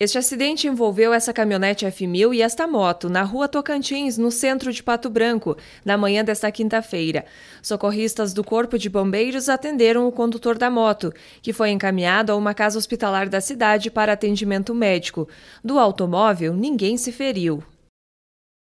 Este acidente envolveu essa caminhonete F1000 e esta moto na rua Tocantins, no centro de Pato Branco, na manhã desta quinta-feira. Socorristas do Corpo de Bombeiros atenderam o condutor da moto, que foi encaminhado a uma casa hospitalar da cidade para atendimento médico. Do automóvel, ninguém se feriu.